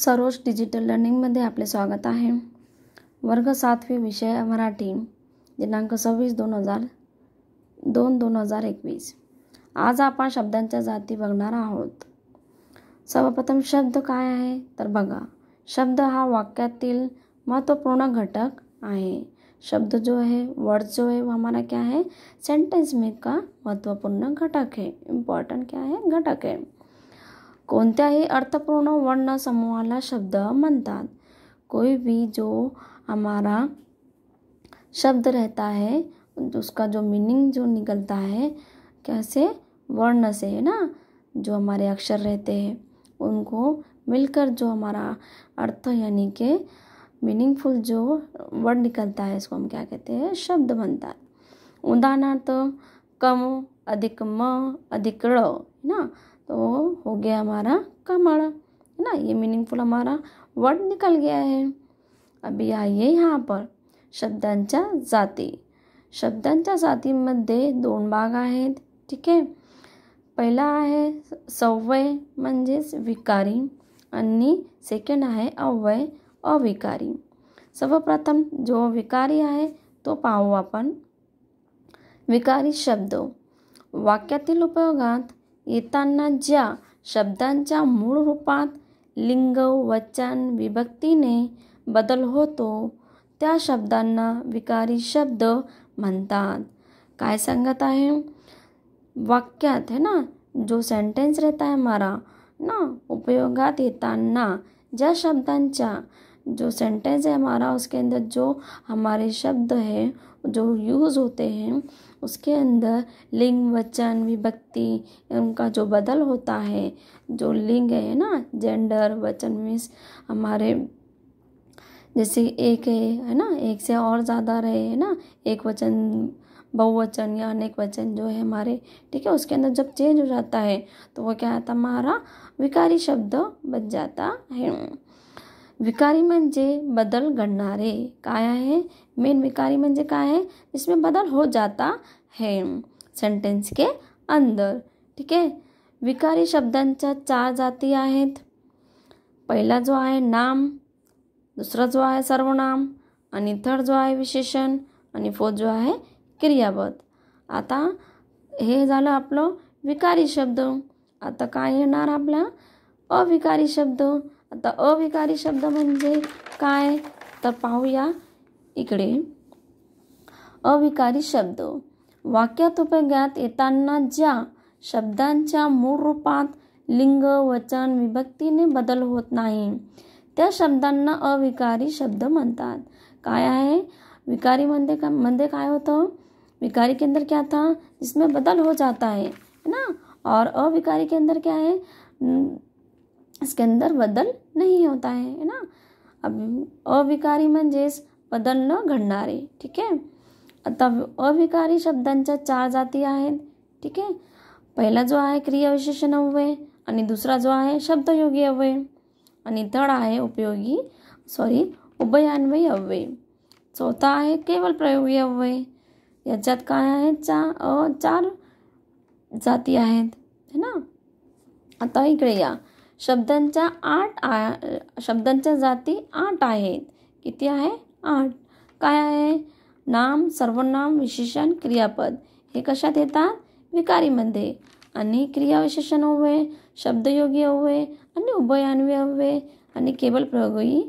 Saroj digital लर्निंगमध्ये आपले स्वागत आहे वर्ग सातवी विषय मराठी दिनांक सव्वीस दोन हजार दोन दोन हजार एकवीस आज आपण शब्दांच्या जाती बघणार आहोत सर्वप्रथम शब्द काय आहे तर बघा शब्द हा वाक्यातील महत्त्वपूर्ण घटक आहे शब्द जो आहे वर्ड जो आहे वो हमारा क्या है सेंटेंस में का महत्वपूर्ण घटक है इम्पॉर्टंट क्या है घटक आहे कोणत्याही अर्थपूर्ण वर्ण समूहाला शब्द म्हणतात कोई भी जो हमारा शब्द रहता है उसका जो मीनिंग जो निकलता है कैसे वर्ण से है ना जो हमारे अक्षर रहते हैं उनको मिलकर जो हमारा अर्थ यानी के मीनिंगफुल जो वर्ड निकलता है इसको हम क्या कहते हैं शब्द बनता है उदाहरणार्थ कम अधिक म अधिक है ना तो हो गया हमारा कमाड़ा है ना ये मीनिंगफुल हमारा वर्ड निकल गया है अभी आइए यहाँ पर शब्दांच्या जाती शब्दांच्या जातीमध्ये दोन भाग आहेत ठीक आहे पहिला आहे सव्वय म्हणजेच विकारी आणि सेकंड आहे अव्वय अविकारी सर्वप्रथम जो विकारी आहे तो पाहू आपण विकारी शब्द वाक्यातील उपयोगात येताना ज्या शब्दांच्या मूळ रूपात लिंग वचन विभक्तीने बदल होतो त्या शब्दांना विकारी शब्द म्हणतात काय सांगत आहे वाक्यात है ना जो सेंटेन्स रहता है हमारा ना उपयोगात येताना ज्या शब्दांच्या जो सेंटेंस है हमारा उसके अंदर जो हमारे शब्द हैं जो यूज़ होते हैं उसके अंदर लिंग वचन विभक्ति उनका जो बदल होता है जो लिंग है ना जेंडर वचन मीन्स हमारे जैसे एक है है ना एक से और ज़्यादा रहे है ना एक वचन बहुवचन या अनेक वचन जो है हमारे ठीक है उसके अंदर जब चेंज हो जाता है तो वो क्या आता हमारा विकारी शब्द बन जाता है विकारी म्हणजे बदल घडणारे काय आहे मेन विकारी म्हणजे काय आहे जिसमें बदल हो जाता है सेंटेन्स के अंदर ठीक आहे विकारी शब्दांच्या चार जाती आहेत पहिला जो आहे नाम दुसरा जो आहे सर्वनाम आणि थर्ड जो आहे विशेषण आणि फोर्थ जो आहे क्रियापद आता हे झालं आपलं विकारी शब्द आता काय येणार आपला अविकारी शब्द आता अविकारी शब्द मजे का इकडे अविकारी शब्द वाक्यात उपयोगात ज्यादा ज्या शब्दांच्या मूळ रूपात लिंग वचन ने बदल हो शब्द अविकारी शब्द मनता काय विकारी मंदे का मंदे काय विकारी के अंदर क्या था जिसमें बदल हो जाता है ना और अविकारी के अंदर क्या है इसके अंदर बदल नहीं होता है है ना अब अविकारी म्हणजेच बदल न घडणारे ठीक आहे आता अविकारी शब्दांच्या चार जाती आहेत ठीक आहे पहिला जो आहे क्रियाविशेषण अव्यय आणि दुसरा जो आहे शब्दयोगी अव्यय आणि तड आहे उपयोगी सॉरी उभयान्वयी अव्यय चौथा आहे केवळ प्रयोगी अव्यय याच्यात काय आहे चा अ चार जाती आहेत है ना आता इकडे या शब्दांच्या आठ आ शब्दांच्या जाती आठ आहेत किती आहे आठ काय आहे नाम सर्वनाम विशेषण क्रियापद हे कशात येतात विकारीमध्ये आणि क्रियाविशेषण अव्यय शब्दयोगी अव्यय आणि उभयान्वय अव्यय आणि केवळ प्रयोगी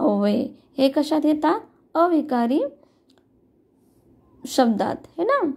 अव्यय हे कशात येतात अविकारी शब्दात हे ना